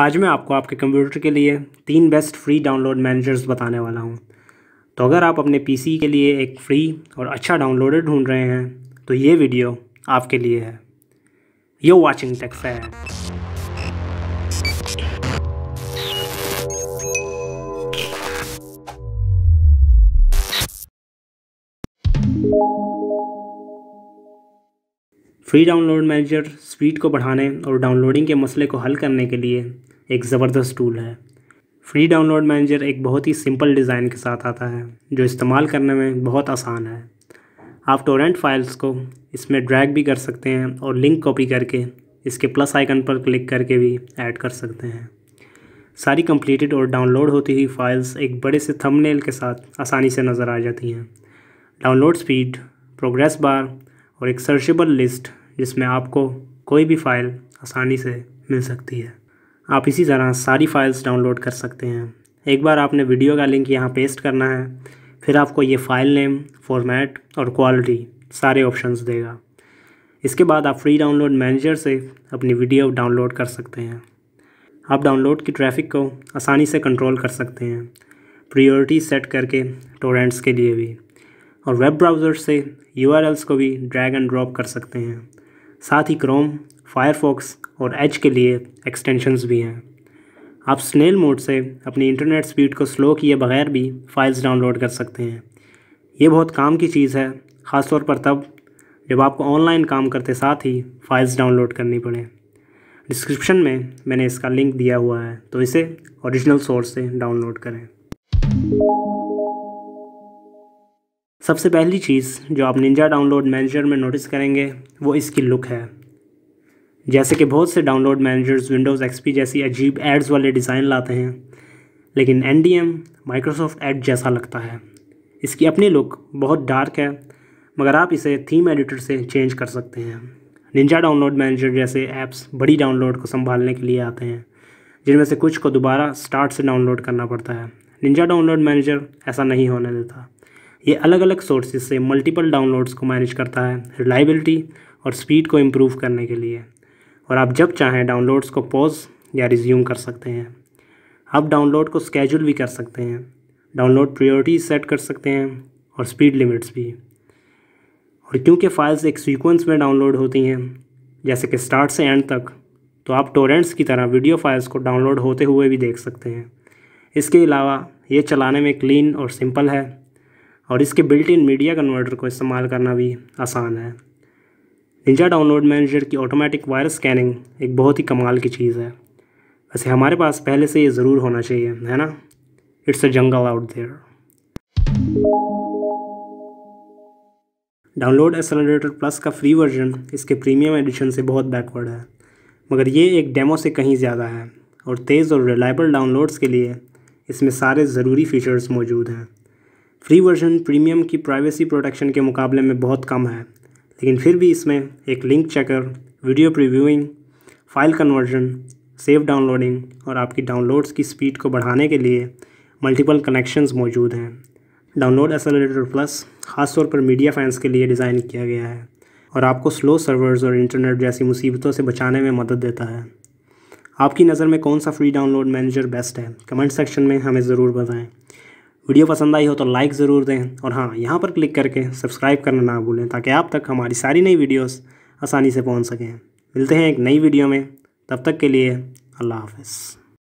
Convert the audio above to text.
आज मैं आपको आपके कंप्यूटर के लिए तीन बेस्ट फ्री डाउनलोड मैनेजर्स बताने वाला हूँ तो अगर आप अपने पीसी के लिए एक फ्री और अच्छा डाउनलोडर ढूंढ रहे हैं तो ये वीडियो आपके लिए है यो वॉचिंग टेक्स है फ्री डाउनलोड मैनेजर स्पीड को बढ़ाने और डाउनलोडिंग के मसले को हल करने के लिए एक ज़बरदस्त टूल है फ्री डाउनलोड मैनेजर एक बहुत ही सिंपल डिज़ाइन के साथ आता है जो इस्तेमाल करने में बहुत आसान है आप टोरेंट फाइल्स को इसमें ड्रैग भी कर सकते हैं और लिंक कॉपी करके इसके प्लस आइकन पर क्लिक करके भी ऐड कर सकते हैं सारी कंप्लीटेड और डाउनलोड होती हुई फाइल्स एक बड़े से थंबनेल के साथ आसानी से नज़र आ जाती हैं डाउनलोड स्पीड प्रोग्रेस बार और एक सर्चेबल लिस्ट जिसमें आपको कोई भी फ़ाइल आसानी से मिल सकती है आप इसी तरह सारी फाइल्स डाउनलोड कर सकते हैं एक बार आपने वीडियो का लिंक यहाँ पेस्ट करना है फिर आपको ये फ़ाइल नेम फॉर्मेट और क्वालिटी सारे ऑप्शंस देगा इसके बाद आप फ्री डाउनलोड मैनेजर से अपनी वीडियो डाउनलोड कर सकते हैं आप डाउनलोड की ट्रैफिक को आसानी से कंट्रोल कर सकते हैं प्रियोरिटी सेट करके टोरेंट्स के लिए भी और वेब ब्राउज़र से यूआरएल्स को भी ड्रैग एंड ड्रॉप कर सकते हैं साथ ही क्रोम फायरफॉक्स और एच के लिए एक्सटेंशंस भी हैं आप स्नेल मोड से अपनी इंटरनेट स्पीड को स्लो किए बगैर भी फाइल्स डाउनलोड कर सकते हैं ये बहुत काम की चीज़ है ख़ासतौर पर तब जब आपको ऑनलाइन काम करते साथ ही फाइल्स डाउनलोड करनी पड़े डिस्क्रिप्शन में मैंने इसका लिंक दिया हुआ है तो इसे ओरिजिनल सोर्स से डाउनलोड करें सबसे पहली चीज़ जो आप निंजा डाउनलोड मैनेजर में नोटिस करेंगे वो इसकी लुक है जैसे कि बहुत से डाउनलोड मैनेजर्स विंडोज़ एक्सपी जैसी अजीब एड्स वाले डिज़ाइन लाते हैं लेकिन N D M Microsoft Edge जैसा लगता है इसकी अपनी लुक बहुत डार्क है मगर आप इसे थीम एडिटर से चेंज कर सकते हैं निंजा डाउनलोड मैनेजर जैसे ऐप्स बड़ी डाउनलोड को संभालने के लिए आते हैं जिनमें से कुछ को दोबारा स्टार्ट से डाउनलोड करना पड़ता है निंजा डाउनलोड मैनेजर ऐसा नहीं होने देता ये अलग अलग सोर्सेज से मल्टीपल डाउनलोड्स को मैनेज करता है रिलायबिलिटी और स्पीड को इम्प्रूव करने के लिए और आप जब चाहें डाउनलोड्स को पॉज या रिज्यूम कर सकते हैं आप डाउनलोड को स्केजूल भी कर सकते हैं डाउनलोड प्रियोरिटी सेट कर सकते हैं और स्पीड लिमिट्स भी और क्योंकि फाइल्स एक सीक्वेंस में डाउनलोड होती हैं जैसे कि स्टार्ट से एंड तक तो आप टोरेंट्स की तरह वीडियो फाइल्स को डाउनलोड होते हुए भी देख सकते हैं इसके अलावा ये चलाने में क्लीन और सिंपल है और इसके बिल्ट इन मीडिया कन्वर्टर को इस्तेमाल करना भी आसान है निंजा डाउनलोड मैनेजर की ऑटोमेटिक वायरस स्कैनिंग एक बहुत ही कमाल की चीज़ है वैसे हमारे पास पहले से ये ज़रूर होना चाहिए है ना it's a jungle out there download accelerator plus का फ्री वर्जन इसके प्रीमियम एडिशन से बहुत बैकवर्ड है मगर ये एक डेमो से कहीं ज़्यादा है और तेज़ और रिलायबल डाउनलोड्स के लिए इसमें सारे ज़रूरी फ़ीचर्स मौजूद हैं फ्री वर्जन प्रीमियम की प्राइवेसी प्रोटेक्शन के मुकाबले में बहुत कम है लेकिन फिर भी इसमें एक link checker video previewing file conversion save downloading और आपकी डाउनलोड्स की स्पीड को बढ़ाने के लिए मल्टीपल कनेक्शंस मौजूद हैं डाउनलोड एसलेटर प्लस ख़ासतौर पर मीडिया फैंस के लिए डिज़ाइन किया गया है और आपको स्लो सर्वर्स और इंटरनेट जैसी मुसीबतों से बचाने में मदद देता है आपकी नज़र में कौन सा फ्री डाउनलोड मैनेजर बेस्ट है कमेंट सेक्शन में हमें ज़रूर बताएँ वीडियो पसंद आई हो तो लाइक ज़रूर दें और हाँ यहाँ पर क्लिक करके सब्सक्राइब करना ना भूलें ताकि आप तक हमारी सारी नई वीडियोस आसानी से पहुँच सकें मिलते हैं एक नई वीडियो में तब तक के लिए अल्लाह हाफ